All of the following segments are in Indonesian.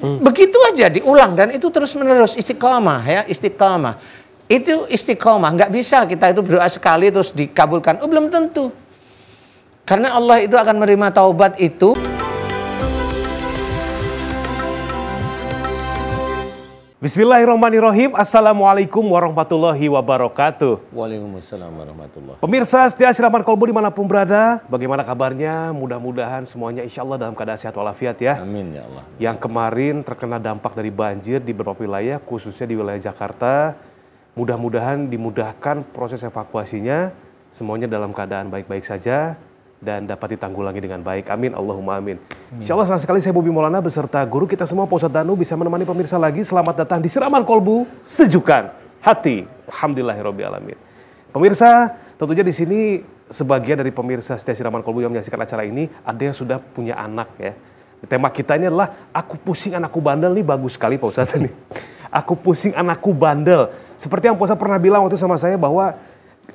Hmm. Begitu aja diulang dan itu terus menerus istiqomah ya istiqomah. Itu istiqomah nggak bisa kita itu berdoa sekali terus dikabulkan. Oh belum tentu. Karena Allah itu akan menerima taubat itu. Bismillahirrahmanirrahim. Assalamualaikum warahmatullahi wabarakatuh. Waalaikumsalam warahmatullahi Pemirsa setia Siraman Kolbu dimanapun berada, bagaimana kabarnya? Mudah-mudahan semuanya insya Allah dalam keadaan sehat walafiat ya. Amin ya Allah. Yang kemarin terkena dampak dari banjir di beberapa wilayah, khususnya di wilayah Jakarta. Mudah-mudahan dimudahkan proses evakuasinya. Semuanya dalam keadaan baik-baik saja dan dapat ditanggulangi dengan baik. Amin. Allahumma amin. amin. Insya Allah senang sekali saya Bobi Maulana beserta guru kita semua Pak Ustadz Danu bisa menemani pemirsa lagi. Selamat datang di Siraman Kolbu Sejukan Hati. Alhamdulillahirobbilalamin. Pemirsa, tentunya di sini sebagian dari pemirsa setia Siraman Kolbu yang menyaksikan acara ini ada yang sudah punya anak ya. Tema kita ini adalah aku pusing anakku bandel nih bagus sekali Pak Ustadz ini. Aku pusing anakku bandel. Seperti yang Pak Ustadz pernah bilang waktu sama saya bahwa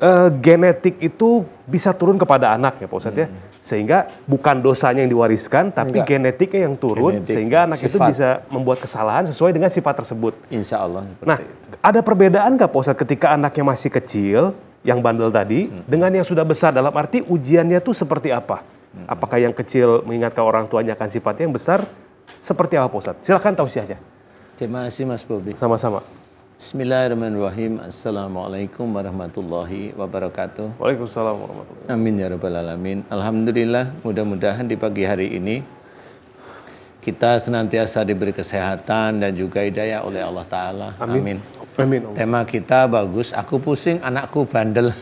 uh, genetik itu bisa turun kepada anak ya Pak Ustadz ya. hmm. ya. Sehingga bukan dosanya yang diwariskan, tapi Enggak. genetiknya yang turun Genetik, sehingga anak sifat. itu bisa membuat kesalahan sesuai dengan sifat tersebut. Insya Allah. Nah, itu. ada perbedaan nggak Pak Ustadz ketika anaknya masih kecil, yang bandel tadi, hmm. dengan yang sudah besar dalam arti ujiannya itu seperti apa? Hmm. Apakah yang kecil mengingatkan orang tuanya akan sifatnya yang besar seperti apa Pak Ustadz? Silahkan tahu aja. Terima kasih Mas Bobi. Sama-sama. Bismillahirrahmanirrahim. Assalamualaikum warahmatullahi wabarakatuh. Waalaikumsalam warahmatullahi wabarakatuh. Amin ya rabbal alamin. Alhamdulillah, mudah-mudahan di pagi hari ini kita senantiasa diberi kesehatan dan juga hidayah oleh Allah taala. Amin. Amin. Amin. Tema kita bagus, aku pusing, anakku bandel.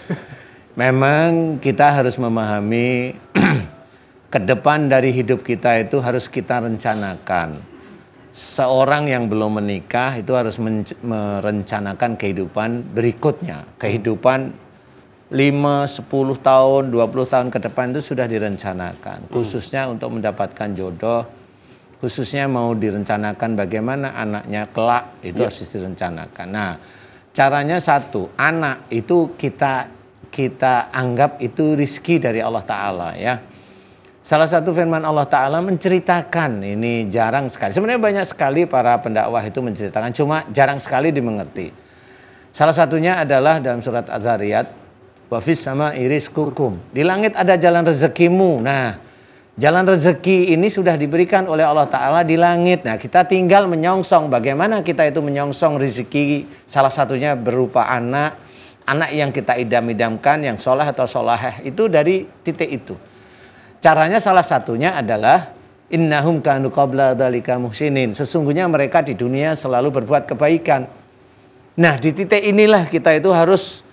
Memang kita harus memahami ke depan dari hidup kita itu harus kita rencanakan seorang yang belum menikah itu harus merencanakan kehidupan berikutnya. Kehidupan 5, 10 tahun, 20 tahun ke depan itu sudah direncanakan. Hmm. Khususnya untuk mendapatkan jodoh, khususnya mau direncanakan bagaimana anaknya kelak itu ya. harus direncanakan. Nah, caranya satu, anak itu kita kita anggap itu rizki dari Allah Taala ya Salah satu firman Allah Ta'ala menceritakan, ini jarang sekali. Sebenarnya banyak sekali para pendakwah itu menceritakan, cuma jarang sekali dimengerti. Salah satunya adalah dalam surat Az-Zariyat, Wafis sama iris kukum. Di langit ada jalan rezekimu. Nah, jalan rezeki ini sudah diberikan oleh Allah Ta'ala di langit. Nah, kita tinggal menyongsong. Bagaimana kita itu menyongsong rezeki salah satunya berupa anak. Anak yang kita idam-idamkan, yang soleh atau solaheh, itu dari titik itu. Caranya salah satunya adalah innahum kanu qabla dzalika muhsinin. Sesungguhnya mereka di dunia selalu berbuat kebaikan. Nah, di titik inilah kita itu harus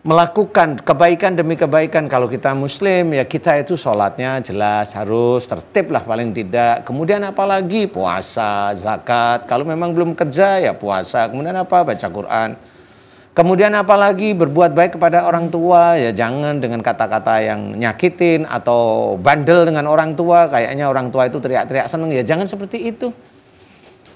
melakukan kebaikan demi kebaikan. Kalau kita muslim ya kita itu sholatnya jelas harus tertib lah paling tidak. Kemudian apalagi puasa, zakat. Kalau memang belum kerja ya puasa. Kemudian apa? Baca Quran. Kemudian apalagi berbuat baik kepada orang tua ya jangan dengan kata-kata yang nyakitin atau bandel dengan orang tua kayaknya orang tua itu teriak-teriak seneng ya jangan seperti itu.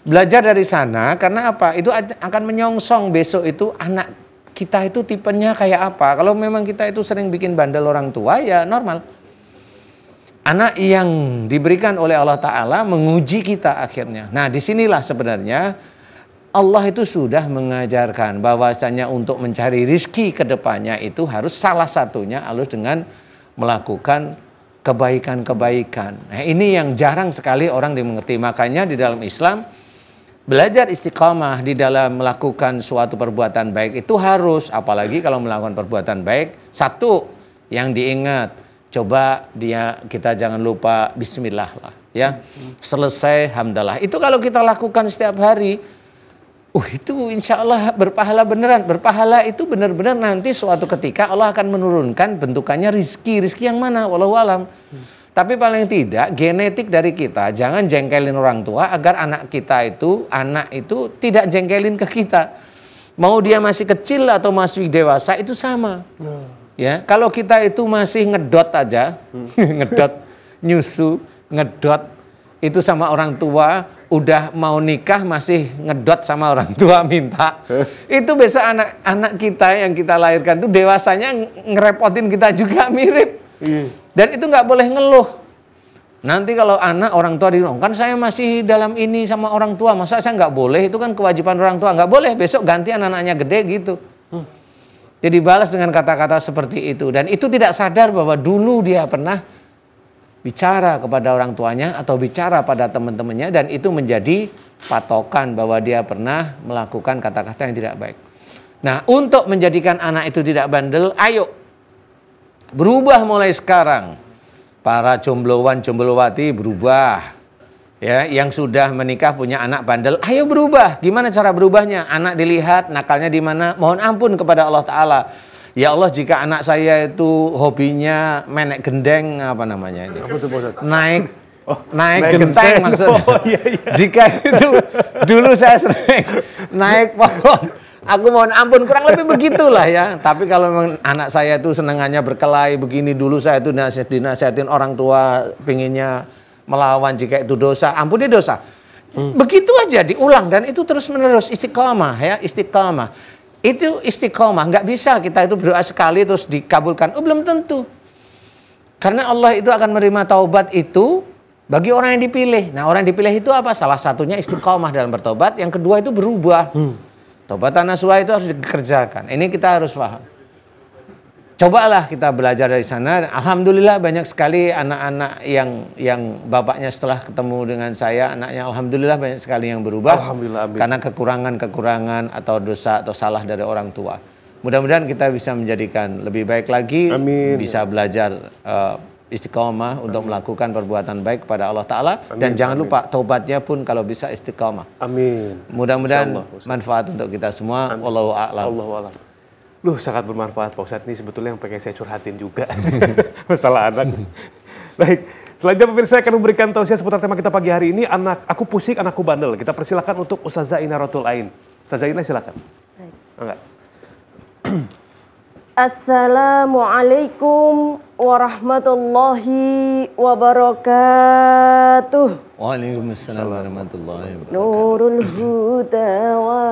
Belajar dari sana karena apa? Itu akan menyongsong besok itu anak kita itu tipenya kayak apa. Kalau memang kita itu sering bikin bandel orang tua ya normal. Anak yang diberikan oleh Allah Ta'ala menguji kita akhirnya. Nah disinilah sebenarnya Allah itu sudah mengajarkan bahwasanya untuk mencari rizki ke depannya itu harus salah satunya harus dengan melakukan kebaikan-kebaikan. Nah, ini yang jarang sekali orang dimengerti. Makanya di dalam Islam belajar istiqamah di dalam melakukan suatu perbuatan baik itu harus apalagi kalau melakukan perbuatan baik satu yang diingat coba dia kita jangan lupa bismillah lah ya. Selesai hamdalah. Itu kalau kita lakukan setiap hari Oh itu insya Allah berpahala beneran. Berpahala itu bener-bener nanti suatu ketika Allah akan menurunkan bentukannya rizki. Rizki yang mana? Walau alam. Tapi paling tidak genetik dari kita jangan jengkelin orang tua agar anak kita itu anak itu tidak jengkelin ke kita. Mau dia masih kecil atau masih dewasa itu sama. Ya, ya kalau kita itu masih ngedot aja, hmm. ngedot nyusu, ngedot itu sama orang tua udah mau nikah masih ngedot sama orang tua minta. Itu biasa anak-anak kita yang kita lahirkan tuh dewasanya ngerepotin kita juga mirip. Iya. Dan itu nggak boleh ngeluh. Nanti kalau anak orang tua dirong, kan saya masih dalam ini sama orang tua, masa saya nggak boleh? Itu kan kewajiban orang tua, nggak boleh. Besok ganti anak-anaknya gede gitu. Hmm. Jadi balas dengan kata-kata seperti itu. Dan itu tidak sadar bahwa dulu dia pernah bicara kepada orang tuanya atau bicara pada teman-temannya dan itu menjadi patokan bahwa dia pernah melakukan kata-kata yang tidak baik. Nah, untuk menjadikan anak itu tidak bandel, ayo berubah mulai sekarang. Para jomblowan jomblowati berubah. Ya, yang sudah menikah punya anak bandel, ayo berubah. Gimana cara berubahnya? Anak dilihat nakalnya di mana? Mohon ampun kepada Allah taala Ya Allah jika anak saya itu hobinya menek gendeng apa namanya ini? Naik Oh, naik, naik genteng, genteng maksudnya. Oh, iya, iya. Jika itu dulu saya sering naik pohon, aku mohon ampun kurang lebih begitulah ya. Tapi kalau memang anak saya itu senengannya berkelahi begini dulu saya itu dinasihat dinasihatin orang tua pinginnya melawan jika itu dosa, ampuni dosa. Hmm. Begitu aja diulang dan itu terus menerus istiqomah ya istiqomah. Itu istiqomah, nggak bisa kita itu berdoa sekali terus dikabulkan. Oh, belum tentu. Karena Allah itu akan menerima taubat itu bagi orang yang dipilih. Nah, orang yang dipilih itu apa? Salah satunya istiqomah dalam bertobat, yang kedua itu berubah. Hmm. tanah nasuha itu harus dikerjakan. Ini kita harus paham cobalah kita belajar dari sana. Alhamdulillah banyak sekali anak-anak yang yang bapaknya setelah ketemu dengan saya, anaknya alhamdulillah banyak sekali yang berubah. Alhamdulillah. Amin. Karena kekurangan-kekurangan atau dosa atau salah dari orang tua. Mudah-mudahan kita bisa menjadikan lebih baik lagi, Amin. bisa belajar uh, istiqomah untuk melakukan perbuatan baik kepada Allah Taala dan jangan Amin. lupa taubatnya pun kalau bisa istiqomah. Amin. Mudah-mudahan manfaat untuk kita semua. Amin. Wallahu a'lam. Wallahu a'lam. Loh, sangat bermanfaat Pak Ustadz. Ini sebetulnya yang pengen saya curhatin juga. Masalah anak. Baik, selanjutnya pemirsa akan memberikan tausiah seputar tema kita pagi hari ini. Anak, aku pusing, anakku bandel. Kita persilakan untuk Ustazah Ina Rotul Ain. Ustazah Ina silakan. Baik. Oh, enggak. Assalamualaikum warahmatullahi wabarakatuh. Waalaikumsalam warahmatullahi wabarakatuh. Nurul huda wa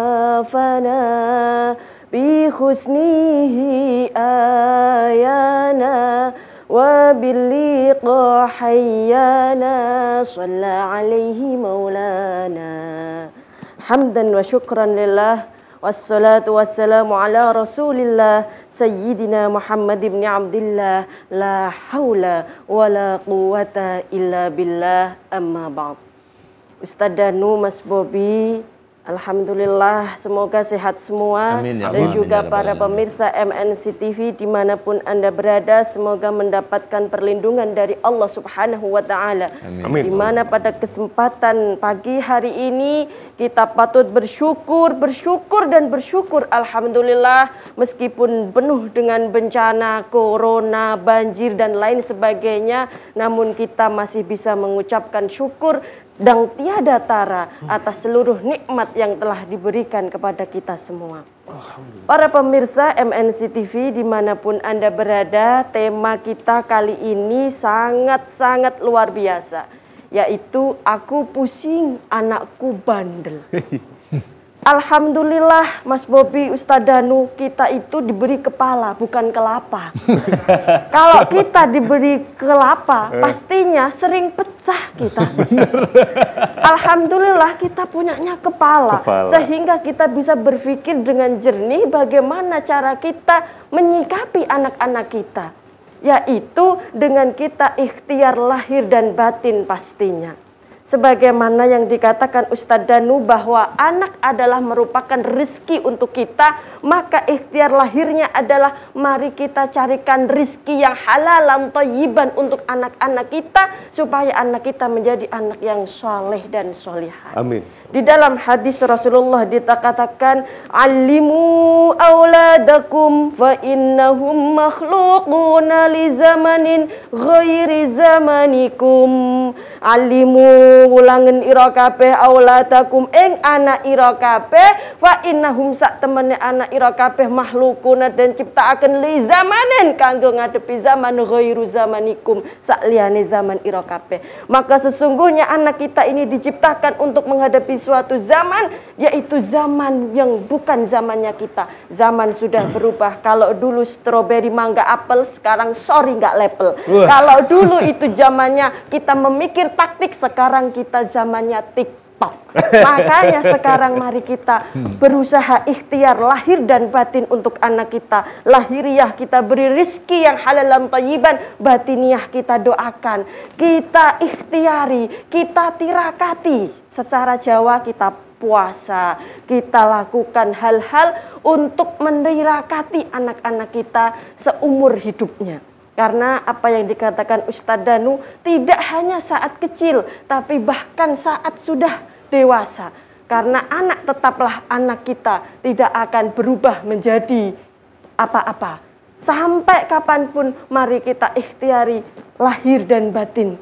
fana بحسنه آيانا وباللقاء حيانا صلى عليه مولانا حمدا وشكرا لله والصلاة والسلام على رسول الله سيدنا محمد بن عبد الله لا حول ولا قوة إلا بالله أما بعد أستاذ Danu Mas Alhamdulillah, semoga sehat semua Amin, ya dan juga Amin, ya para pemirsa MNC TV dimanapun anda berada, semoga mendapatkan perlindungan dari Allah Subhanahu Wa Taala. Di pada kesempatan pagi hari ini kita patut bersyukur, bersyukur dan bersyukur. Alhamdulillah, meskipun penuh dengan bencana, corona, banjir dan lain sebagainya, namun kita masih bisa mengucapkan syukur dan tiada tara atas seluruh nikmat yang telah diberikan kepada kita semua. Para pemirsa MNC TV dimanapun Anda berada, tema kita kali ini sangat-sangat luar biasa. Yaitu aku pusing anakku bandel. Alhamdulillah Mas Bobi Ustadz Danu kita itu diberi kepala bukan kelapa. Kalau kita diberi kelapa pastinya sering pecah kita. Alhamdulillah kita punyanya kepala, kepala sehingga kita bisa berpikir dengan jernih bagaimana cara kita menyikapi anak-anak kita yaitu dengan kita ikhtiar lahir dan batin pastinya sebagaimana yang dikatakan Ustadz Danu bahwa anak adalah merupakan rizki untuk kita maka ikhtiar lahirnya adalah mari kita carikan rizki yang halal dan toyiban untuk anak-anak kita supaya anak kita menjadi anak yang soleh dan solihah. Amin. Di dalam hadis Rasulullah dikatakan alimu auladakum fa innahum makhlukuna li zamanin ghairi zamanikum alimu ngulangin ira kabeh auladakum ing anak ira kabeh fa innahum sak temene anak ira kabeh makhlukuna dan ciptaaken li zamanen kanggo ngadepi zaman ghairu zamanikum sak liyane zaman ira kabeh maka sesungguhnya anak kita ini diciptakan untuk menghadapi suatu zaman yaitu zaman yang bukan zamannya kita zaman sudah berubah kalau dulu stroberi mangga apel sekarang sorry nggak level kalau dulu itu zamannya kita memikir taktik sekarang sekarang kita zamannya TikTok. Makanya sekarang mari kita berusaha ikhtiar lahir dan batin untuk anak kita. Lahiriah kita beri rizki yang halal dan tayyiban, batiniah kita doakan. Kita ikhtiari, kita tirakati. Secara Jawa kita puasa, kita lakukan hal-hal untuk menirakati anak-anak kita seumur hidupnya. Karena apa yang dikatakan Ustadz Danu tidak hanya saat kecil, tapi bahkan saat sudah dewasa. Karena anak tetaplah anak kita, tidak akan berubah menjadi apa-apa. Sampai kapanpun mari kita ikhtiari lahir dan batin.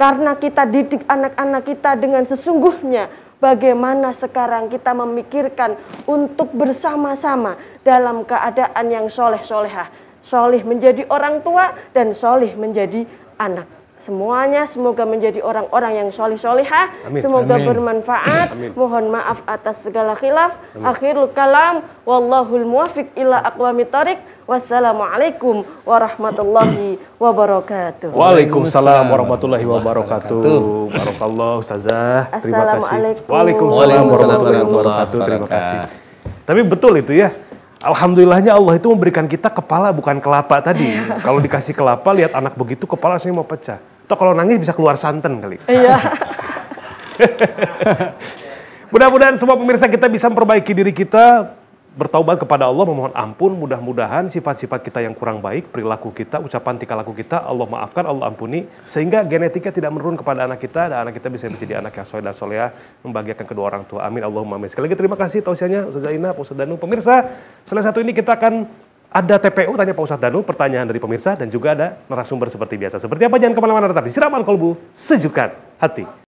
Karena kita didik anak-anak kita dengan sesungguhnya bagaimana sekarang kita memikirkan untuk bersama-sama dalam keadaan yang soleh-solehah solih menjadi orang tua, dan solih menjadi anak. Semuanya semoga menjadi orang-orang yang solih solihah, semoga Amin. bermanfaat. Amin. Mohon maaf atas segala khilaf. Amin. Akhirul kalam, wallahul muwafiq ila aqwamit tariq. Wassalamualaikum warahmatullahi wabarakatuh. Waalaikumsalam warahmatullahi wabarakatuh. Barakallah Ustazah. Terima kasih. Waalaikumsalam warahmatullahi wabarakatuh. Terima kasih. Tapi betul itu ya. Alhamdulillahnya Allah itu memberikan kita kepala bukan kelapa tadi. kalau dikasih kelapa lihat anak begitu kepala saya mau pecah. Atau kalau nangis bisa keluar santan kali. Iya. Mudah-mudahan semua pemirsa kita bisa memperbaiki diri kita, bertaubat kepada Allah memohon ampun mudah-mudahan sifat-sifat kita yang kurang baik perilaku kita ucapan tingkah laku kita Allah maafkan Allah ampuni sehingga genetika tidak menurun kepada anak kita dan anak kita bisa menjadi anak yang soleh dan soleha, membahagiakan kedua orang tua amin Allahumma amin sekali lagi terima kasih tausiahnya Ustaz Zainab Ustaz Danu pemirsa selain satu ini kita akan ada TPU tanya Pak Ustadz Danu pertanyaan dari pemirsa dan juga ada narasumber seperti biasa seperti apa jangan kemana-mana tetap di siraman kolbu sejukkan hati